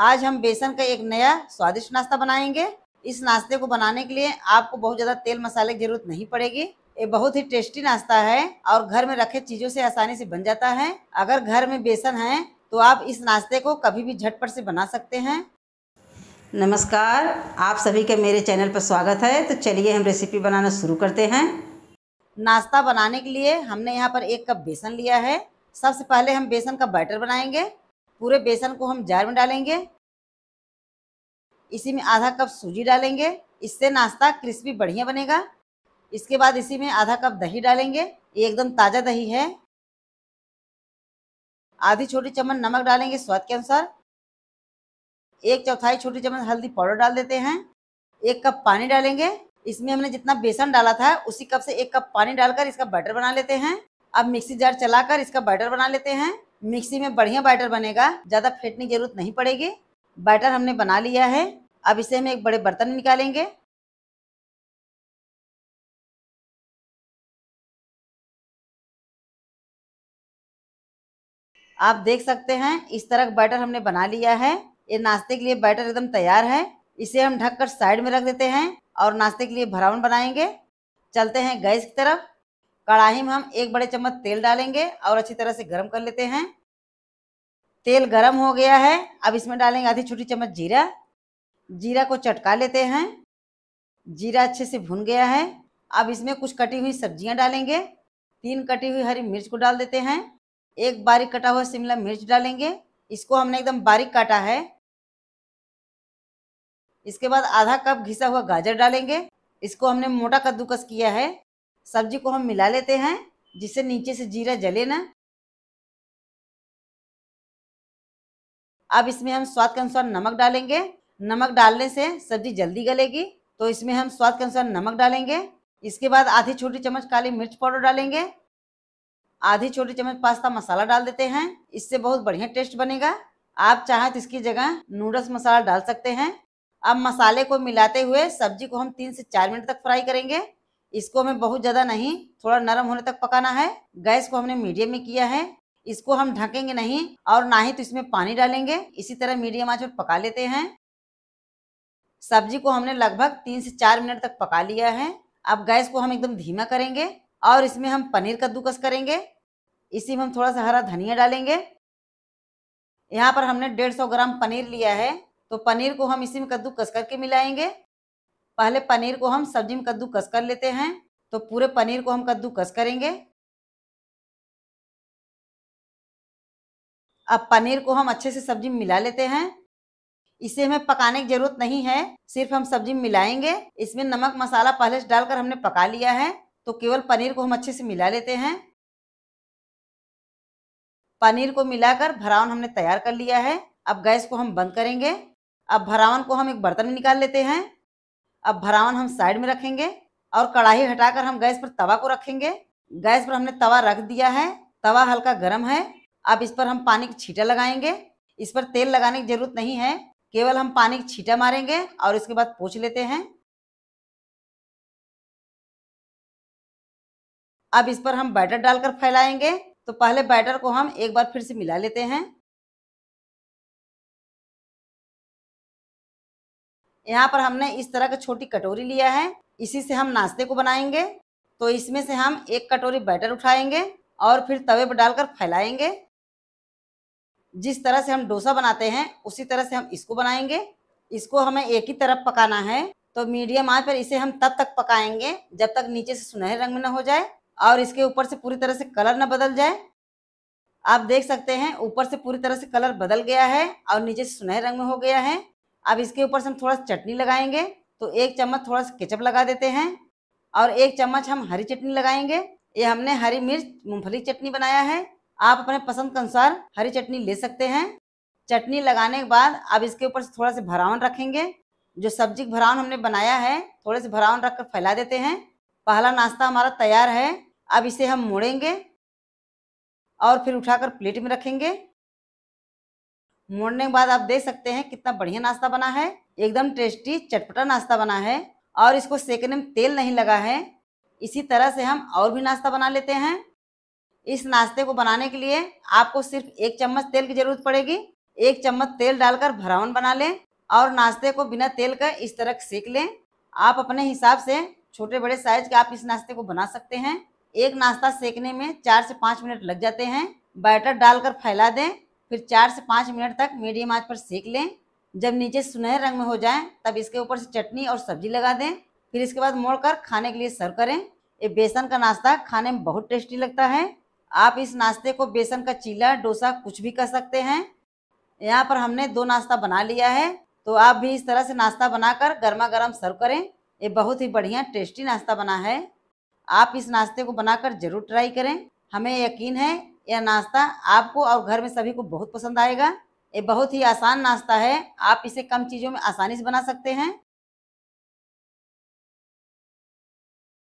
आज हम बेसन का एक नया स्वादिष्ट नाश्ता बनाएंगे इस नाश्ते को बनाने के लिए आपको बहुत ज़्यादा तेल मसाले की जरूरत नहीं पड़ेगी ये बहुत ही टेस्टी नाश्ता है और घर में रखे चीज़ों से आसानी से बन जाता है अगर घर में बेसन है तो आप इस नाश्ते को कभी भी झटपट से बना सकते हैं नमस्कार आप सभी के मेरे चैनल पर स्वागत है तो चलिए हम रेसिपी बनाना शुरू करते हैं नाश्ता बनाने के लिए हमने यहाँ पर एक कप बेसन लिया है सबसे पहले हम बेसन का बैटर बनाएंगे पूरे बेसन को हम जार में डालेंगे इसी में आधा कप सूजी डालेंगे इससे नाश्ता क्रिस्पी बढ़िया बनेगा इसके बाद इसी में आधा कप दही डालेंगे ये एकदम ताज़ा दही है आधी छोटी चम्मच नमक डालेंगे स्वाद के अनुसार एक चौथाई छोटी चम्मच हल्दी पाउडर डाल देते हैं एक कप पानी डालेंगे इसमें हमने जितना बेसन डाला था उसी कप से एक कप पानी डालकर इसका बैटर बना लेते हैं अब मिक्सी जार चलाकर इसका बैटर बना लेते हैं मिक्सी में बढ़िया बैटर बनेगा ज़्यादा फेंटने की जरूरत नहीं पड़ेगी बैटर हमने बना लिया है अब इसे हम एक बड़े बर्तन में निकालेंगे आप देख सकते हैं इस तरह का बैटर हमने बना लिया है ये नाश्ते के लिए बैटर एकदम तैयार है इसे हम ढककर साइड में रख देते हैं और नाश्ते के लिए भरावन बनाएंगे चलते हैं गैस की तरफ कड़ाही में हम एक बड़े चम्मच तेल डालेंगे और अच्छी तरह से गर्म कर लेते हैं तेल गर्म हो गया है अब इसमें डालेंगे आधी छोटी चम्मच जीरा जीरा को चटका लेते हैं जीरा अच्छे से भुन गया है अब इसमें कुछ कटी हुई सब्जियां डालेंगे तीन कटी हुई हरी मिर्च को डाल देते हैं एक बारीक कटा हुआ शिमला मिर्च डालेंगे इसको हमने एकदम बारीक काटा है इसके बाद आधा कप घिसा हुआ गाजर डालेंगे इसको हमने मोटा कद्दूकस किया है सब्जी को हम मिला लेते हैं जिससे नीचे से जीरा जले ना अब इसमें हम स्वाद के अनुसार नमक डालेंगे नमक डालने से सब्जी जल्दी गलेगी तो इसमें हम स्वाद के अनुसार नमक डालेंगे इसके बाद आधी छोटी चम्मच काली मिर्च पाउडर डालेंगे आधी छोटी चम्मच पास्ता मसाला डाल देते हैं इससे बहुत बढ़िया टेस्ट बनेगा आप चाहें तो इसकी जगह नूडल्स मसाला डाल सकते हैं अब मसाले को मिलाते हुए सब्जी को हम तीन से चार मिनट तक फ्राई करेंगे इसको हमें बहुत ज़्यादा नहीं थोड़ा नरम होने तक पकाना है गैस को हमने मीडियम में किया है इसको हम ढकेंगे नहीं और ना ही तो इसमें पानी डालेंगे इसी तरह मीडियम आँच पर पका लेते हैं सब्जी को हमने लगभग तीन से चार मिनट तक पका लिया है अब गैस को हम एकदम धीमा करेंगे और इसमें हम पनीर कद्दूकस करेंगे इसी में हम थोड़ा सा हरा धनिया डालेंगे यहाँ पर हमने डेढ़ सौ ग्राम पनीर लिया है तो पनीर को हम इसी में कद्दूकस करके मिलाएंगे पहले पनीर को हम सब्जी में कद्दूकस कर लेते हैं तो पूरे पनीर को हम कद्दूकस करेंगे अब पनीर को हम अच्छे से सब्जी में मिला लेते हैं इसे हमें पकाने की जरूरत नहीं है सिर्फ हम सब्जी में मिलाएंगे इसमें नमक मसाला पहले से डालकर हमने पका लिया है तो केवल पनीर को हम अच्छे से मिला लेते हैं पनीर को मिलाकर भरावन हमने तैयार कर लिया है अब गैस को हम बंद करेंगे अब भरावन को हम एक बर्तन में निकाल लेते हैं अब भरावन हम साइड में रखेंगे और कढ़ाई हटाकर हम गैस पर तवा को रखेंगे गैस पर हमने तवा रख दिया है तवा हल्का गर्म है अब इस पर हम पानी की छीटा लगाएंगे इस पर तेल लगाने की जरूरत नहीं है केवल हम पानी की छीटा मारेंगे और इसके बाद पोछ लेते हैं अब इस पर हम बैटर डालकर फैलाएंगे तो पहले बैटर को हम एक बार फिर से मिला लेते हैं यहाँ पर हमने इस तरह का छोटी कटोरी लिया है इसी से हम नाश्ते को बनाएंगे तो इसमें से हम एक कटोरी बैटर उठाएंगे और फिर तवे पर डालकर फैलाएंगे जिस तरह से हम डोसा बनाते हैं उसी तरह से हम इसको बनाएंगे इसको हमें एक ही तरफ पकाना है तो मीडियम आंच पर इसे हम तब तक पकाएंगे जब तक नीचे से सुनहरे रंग में न हो जाए और इसके ऊपर से पूरी तरह से कलर न बदल जाए आप देख सकते हैं ऊपर से पूरी तरह से कलर बदल गया है और नीचे से सुनहरे रंग में हो गया है अब इसके ऊपर से हम थोड़ा सा चटनी लगाएंगे तो एक चम्मच थोड़ा सा केचप लगा देते हैं और एक चम्मच हम हरी चटनी लगाएंगे ये हमने हरी मिर्च मूंगफली चटनी बनाया है आप अपने पसंद के अनुसार हरी चटनी ले सकते हैं चटनी लगाने के बाद अब इसके ऊपर से थोड़ा सा भरावन रखेंगे जो सब्जी भरावन हमने बनाया है थोड़े से भरावन रख कर फैला देते हैं पहला नाश्ता हमारा तैयार है अब इसे हम मोड़ेंगे और फिर उठाकर प्लेट में रखेंगे मोड़ने के बाद आप देख सकते हैं कितना बढ़िया नाश्ता बना है एकदम टेस्टी चटपटा नाश्ता बना है और इसको सेकने में तेल नहीं लगा है इसी तरह से हम और भी नाश्ता बना लेते हैं इस नाश्ते को बनाने के लिए आपको सिर्फ एक चम्मच तेल की ज़रूरत पड़ेगी एक चम्मच तेल डालकर भरावन बना लें और नाश्ते को बिना तेल का इस तरह सेक लें आप अपने हिसाब से छोटे बड़े साइज के आप इस नाश्ते को बना सकते हैं एक नाश्ता सेकने में चार से पाँच मिनट लग जाते हैं बैटर डालकर फैला दें फिर चार से पाँच मिनट तक मीडियम आँच पर सेक लें जब नीचे सुनहरे रंग में हो जाए तब इसके ऊपर से चटनी और सब्जी लगा दें फिर इसके बाद मोड़कर खाने के लिए सर्व करें ये बेसन का नाश्ता खाने में बहुत टेस्टी लगता है आप इस नाश्ते को बेसन का चीला डोसा कुछ भी कर सकते हैं यहाँ पर हमने दो नाश्ता बना लिया है तो आप भी इस तरह से नाश्ता बनाकर गर्मा गर्म सर्व करें ये बहुत ही बढ़िया टेस्टी नाश्ता बना है आप इस नाश्ते को बनाकर ज़रूर ट्राई करें हमें यकीन है यह नाश्ता आपको और घर में सभी को बहुत पसंद आएगा ये बहुत ही आसान नाश्ता है आप इसे कम चीज़ों में आसानी से बना सकते हैं